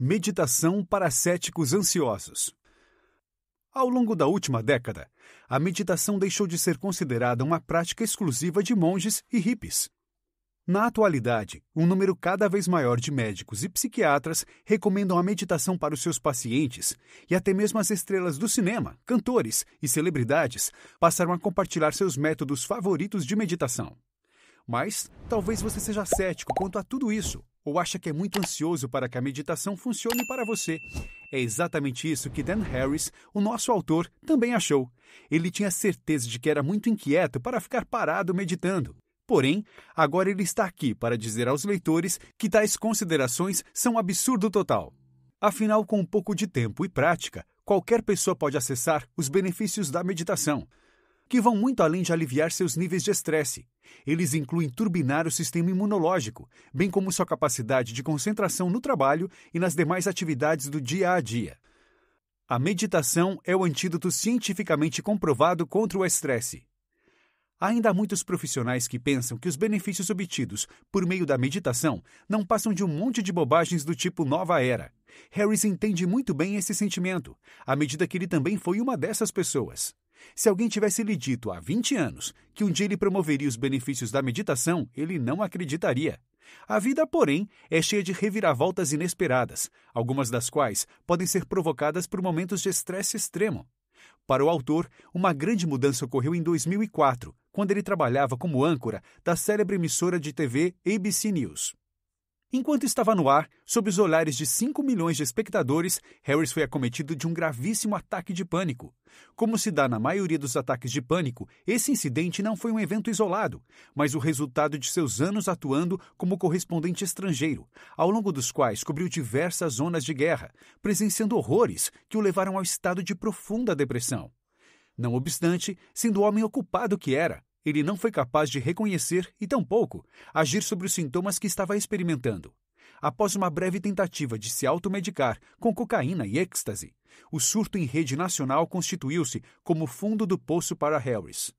Meditação para céticos ansiosos. Ao longo da última década, a meditação deixou de ser considerada uma prática exclusiva de monges e hippies. Na atualidade, um número cada vez maior de médicos e psiquiatras recomendam a meditação para os seus pacientes, e até mesmo as estrelas do cinema, cantores e celebridades passaram a compartilhar seus métodos favoritos de meditação. Mas talvez você seja cético quanto a tudo isso ou acha que é muito ansioso para que a meditação funcione para você. É exatamente isso que Dan Harris, o nosso autor, também achou. Ele tinha certeza de que era muito inquieto para ficar parado meditando. Porém, agora ele está aqui para dizer aos leitores que tais considerações são um absurdo total. Afinal, com um pouco de tempo e prática, qualquer pessoa pode acessar os benefícios da meditação que vão muito além de aliviar seus níveis de estresse. Eles incluem turbinar o sistema imunológico, bem como sua capacidade de concentração no trabalho e nas demais atividades do dia a dia. A meditação é o antídoto cientificamente comprovado contra o estresse. Ainda há muitos profissionais que pensam que os benefícios obtidos por meio da meditação não passam de um monte de bobagens do tipo nova era. Harris entende muito bem esse sentimento, à medida que ele também foi uma dessas pessoas. Se alguém tivesse lhe dito há 20 anos que um dia ele promoveria os benefícios da meditação, ele não acreditaria. A vida, porém, é cheia de reviravoltas inesperadas, algumas das quais podem ser provocadas por momentos de estresse extremo. Para o autor, uma grande mudança ocorreu em 2004, quando ele trabalhava como âncora da célebre emissora de TV ABC News. Enquanto estava no ar, sob os olhares de 5 milhões de espectadores, Harris foi acometido de um gravíssimo ataque de pânico. Como se dá na maioria dos ataques de pânico, esse incidente não foi um evento isolado, mas o resultado de seus anos atuando como correspondente estrangeiro, ao longo dos quais cobriu diversas zonas de guerra, presenciando horrores que o levaram ao estado de profunda depressão. Não obstante, sendo o homem ocupado que era, ele não foi capaz de reconhecer e tampouco agir sobre os sintomas que estava experimentando. Após uma breve tentativa de se automedicar com cocaína e êxtase, o surto em rede nacional constituiu-se como fundo do poço para Harris.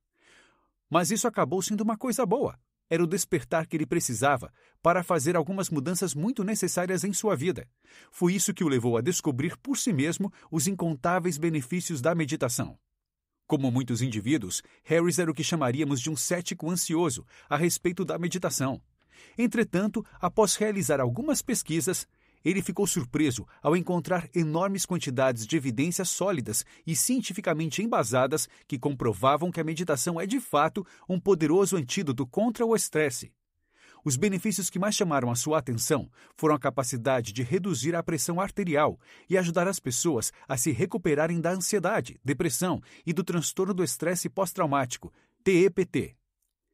Mas isso acabou sendo uma coisa boa. Era o despertar que ele precisava para fazer algumas mudanças muito necessárias em sua vida. Foi isso que o levou a descobrir por si mesmo os incontáveis benefícios da meditação. Como muitos indivíduos, Harris era o que chamaríamos de um cético ansioso a respeito da meditação. Entretanto, após realizar algumas pesquisas, ele ficou surpreso ao encontrar enormes quantidades de evidências sólidas e cientificamente embasadas que comprovavam que a meditação é de fato um poderoso antídoto contra o estresse. Os benefícios que mais chamaram a sua atenção foram a capacidade de reduzir a pressão arterial e ajudar as pessoas a se recuperarem da ansiedade, depressão e do transtorno do estresse pós-traumático, TEPT.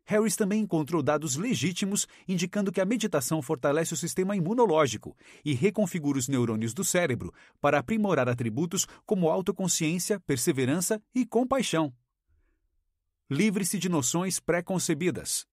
Harris também encontrou dados legítimos indicando que a meditação fortalece o sistema imunológico e reconfigura os neurônios do cérebro para aprimorar atributos como autoconsciência, perseverança e compaixão. Livre-se de noções pré-concebidas.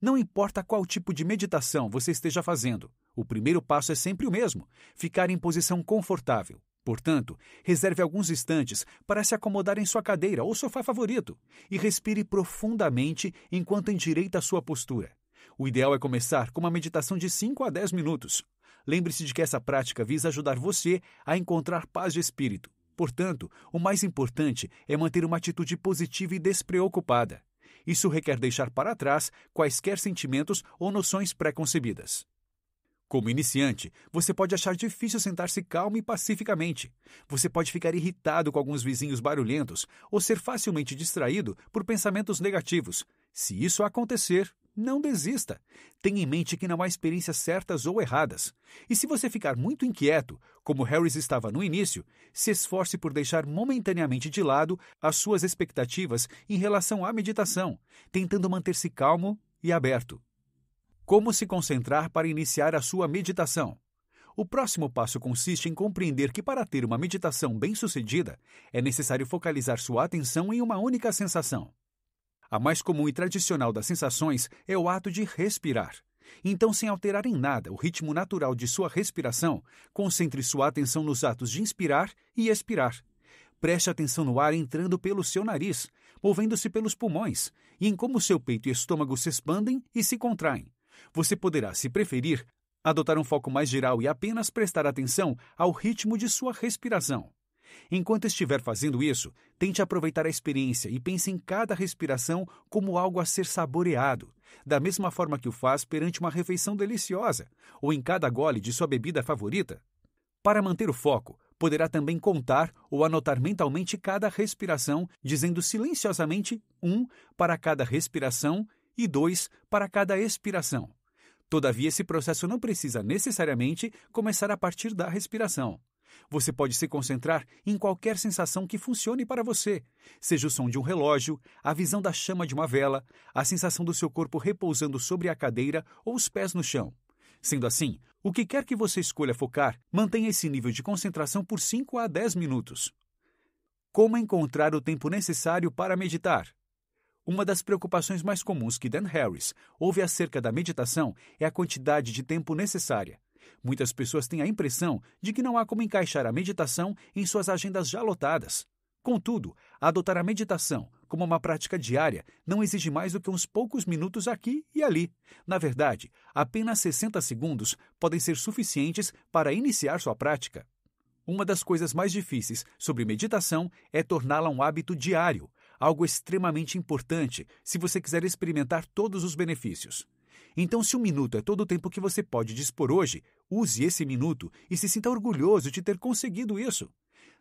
Não importa qual tipo de meditação você esteja fazendo, o primeiro passo é sempre o mesmo: ficar em posição confortável. Portanto, reserve alguns instantes para se acomodar em sua cadeira ou sofá favorito e respire profundamente enquanto endireita a sua postura. O ideal é começar com uma meditação de 5 a 10 minutos. Lembre-se de que essa prática visa ajudar você a encontrar paz de espírito. Portanto, o mais importante é manter uma atitude positiva e despreocupada. Isso requer deixar para trás quaisquer sentimentos ou noções preconcebidas. Como iniciante, você pode achar difícil sentar-se calmo e pacificamente. Você pode ficar irritado com alguns vizinhos barulhentos ou ser facilmente distraído por pensamentos negativos. Se isso acontecer, não desista. Tenha em mente que não há experiências certas ou erradas. E se você ficar muito inquieto, como Harris estava no início, se esforce por deixar momentaneamente de lado as suas expectativas em relação à meditação, tentando manter-se calmo e aberto. Como se concentrar para iniciar a sua meditação? O próximo passo consiste em compreender que, para ter uma meditação bem-sucedida, é necessário focalizar sua atenção em uma única sensação. A mais comum e tradicional das sensações é o ato de respirar. Então, sem alterar em nada o ritmo natural de sua respiração, concentre sua atenção nos atos de inspirar e expirar. Preste atenção no ar entrando pelo seu nariz, movendo-se pelos pulmões, e em como seu peito e estômago se expandem e se contraem. Você poderá, se preferir, adotar um foco mais geral e apenas prestar atenção ao ritmo de sua respiração. Enquanto estiver fazendo isso, tente aproveitar a experiência e pense em cada respiração como algo a ser saboreado, da mesma forma que o faz perante uma refeição deliciosa ou em cada gole de sua bebida favorita. Para manter o foco, poderá também contar ou anotar mentalmente cada respiração, dizendo silenciosamente um para cada respiração e dois para cada expiração. Todavia, esse processo não precisa necessariamente começar a partir da respiração. Você pode se concentrar em qualquer sensação que funcione para você, seja o som de um relógio, a visão da chama de uma vela, a sensação do seu corpo repousando sobre a cadeira ou os pés no chão. Sendo assim, o que quer que você escolha focar, mantenha esse nível de concentração por 5 a 10 minutos. Como encontrar o tempo necessário para meditar? Uma das preocupações mais comuns que Dan Harris ouve acerca da meditação é a quantidade de tempo necessária. Muitas pessoas têm a impressão de que não há como encaixar a meditação em suas agendas já lotadas. Contudo, adotar a meditação como uma prática diária não exige mais do que uns poucos minutos aqui e ali. Na verdade, apenas 60 segundos podem ser suficientes para iniciar sua prática. Uma das coisas mais difíceis sobre meditação é torná-la um hábito diário, algo extremamente importante se você quiser experimentar todos os benefícios. Então, se um minuto é todo o tempo que você pode dispor hoje, use esse minuto e se sinta orgulhoso de ter conseguido isso.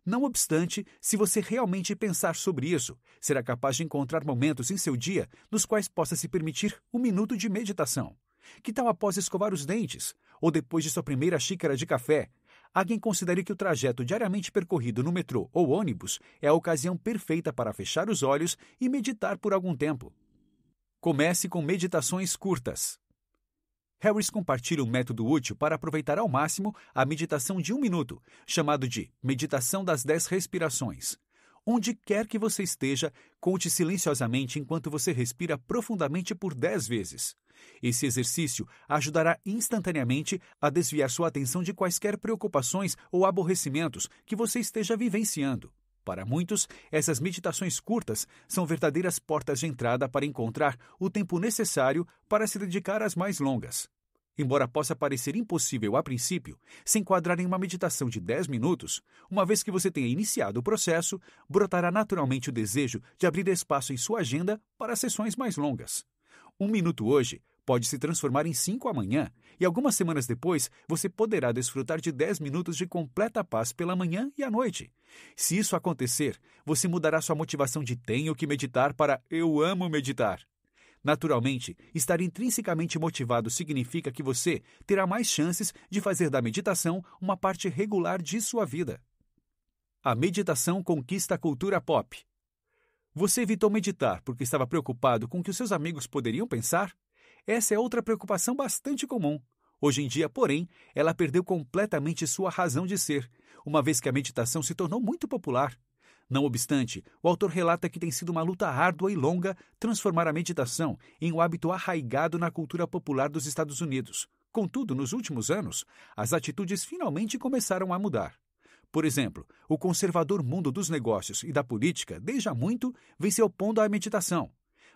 Não obstante, se você realmente pensar sobre isso, será capaz de encontrar momentos em seu dia nos quais possa se permitir um minuto de meditação. Que tal após escovar os dentes? Ou depois de sua primeira xícara de café? Alguém considere que o trajeto diariamente percorrido no metrô ou ônibus é a ocasião perfeita para fechar os olhos e meditar por algum tempo. Comece com meditações curtas. Harris compartilha um método útil para aproveitar ao máximo a meditação de um minuto, chamado de Meditação das dez Respirações. Onde quer que você esteja, conte silenciosamente enquanto você respira profundamente por dez vezes. Esse exercício ajudará instantaneamente a desviar sua atenção de quaisquer preocupações ou aborrecimentos que você esteja vivenciando. Para muitos, essas meditações curtas são verdadeiras portas de entrada para encontrar o tempo necessário para se dedicar às mais longas. Embora possa parecer impossível a princípio se enquadrar em uma meditação de 10 minutos, uma vez que você tenha iniciado o processo, brotará naturalmente o desejo de abrir espaço em sua agenda para sessões mais longas. Um minuto hoje pode se transformar em 5 amanhã, e algumas semanas depois você poderá desfrutar de 10 minutos de completa paz pela manhã e à noite. Se isso acontecer, você mudará sua motivação de tenho que meditar para eu amo meditar. Naturalmente, estar intrinsecamente motivado significa que você terá mais chances de fazer da meditação uma parte regular de sua vida. A meditação conquista a cultura pop. Você evitou meditar porque estava preocupado com o que os seus amigos poderiam pensar? Essa é outra preocupação bastante comum. Hoje em dia, porém, ela perdeu completamente sua razão de ser, uma vez que a meditação se tornou muito popular. Não obstante, o autor relata que tem sido uma luta árdua e longa transformar a meditação em um hábito arraigado na cultura popular dos Estados Unidos. Contudo, nos últimos anos, as atitudes finalmente começaram a mudar. Por exemplo, o conservador mundo dos negócios e da política, desde há muito, vem se opondo à meditação.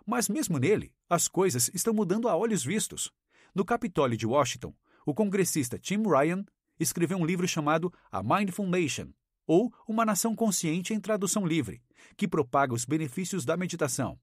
Mas mesmo nele, as coisas estão mudando a olhos vistos. No Capitólio de Washington, o congressista Tim Ryan escreveu um livro chamado A Mindful Nation, ou Uma Nação Consciente em Tradução Livre, que propaga os benefícios da meditação.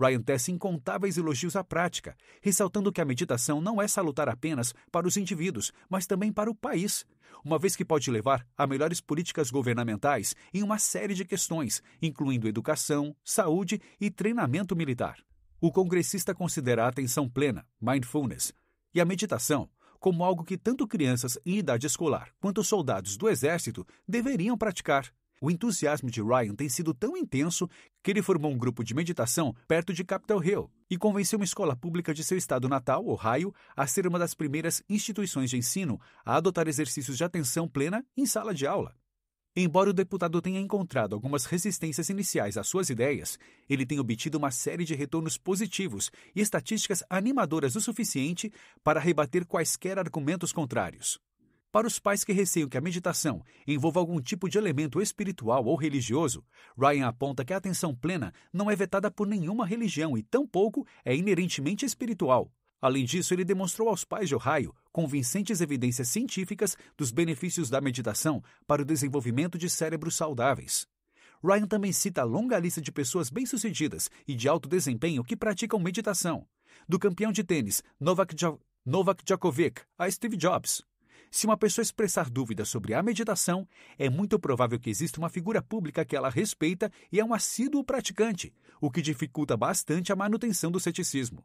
Ryan tece incontáveis elogios à prática, ressaltando que a meditação não é salutar apenas para os indivíduos, mas também para o país, uma vez que pode levar a melhores políticas governamentais em uma série de questões, incluindo educação, saúde e treinamento militar. O congressista considera a atenção plena, mindfulness, e a meditação como algo que tanto crianças em idade escolar quanto soldados do Exército deveriam praticar. O entusiasmo de Ryan tem sido tão intenso que ele formou um grupo de meditação perto de Capitol Hill e convenceu uma escola pública de seu estado natal, Ohio, a ser uma das primeiras instituições de ensino a adotar exercícios de atenção plena em sala de aula. Embora o deputado tenha encontrado algumas resistências iniciais às suas ideias, ele tem obtido uma série de retornos positivos e estatísticas animadoras o suficiente para rebater quaisquer argumentos contrários. Para os pais que receiam que a meditação envolva algum tipo de elemento espiritual ou religioso, Ryan aponta que a atenção plena não é vetada por nenhuma religião e tampouco é inerentemente espiritual. Além disso, ele demonstrou aos pais de Ohio convincentes evidências científicas dos benefícios da meditação para o desenvolvimento de cérebros saudáveis. Ryan também cita a longa lista de pessoas bem-sucedidas e de alto desempenho que praticam meditação, do campeão de tênis Novak, jo Novak Djokovic a Steve Jobs. Se uma pessoa expressar dúvidas sobre a meditação, é muito provável que exista uma figura pública que ela respeita e é um assíduo praticante, o que dificulta bastante a manutenção do ceticismo.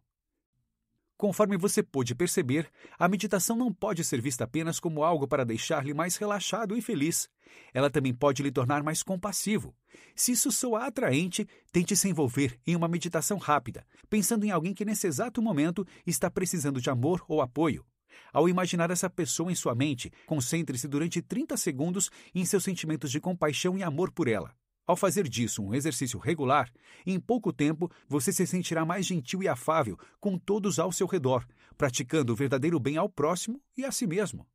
Conforme você pôde perceber, a meditação não pode ser vista apenas como algo para deixar-lhe mais relaxado e feliz. Ela também pode lhe tornar mais compassivo. Se isso soa atraente, tente se envolver em uma meditação rápida, pensando em alguém que nesse exato momento está precisando de amor ou apoio. Ao imaginar essa pessoa em sua mente, concentre-se durante 30 segundos em seus sentimentos de compaixão e amor por ela. Ao fazer disso um exercício regular, em pouco tempo você se sentirá mais gentil e afável com todos ao seu redor, praticando o verdadeiro bem ao próximo e a si mesmo.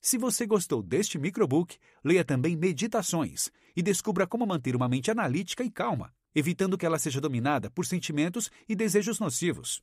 Se você gostou deste microbook, leia também Meditações e descubra como manter uma mente analítica e calma, evitando que ela seja dominada por sentimentos e desejos nocivos.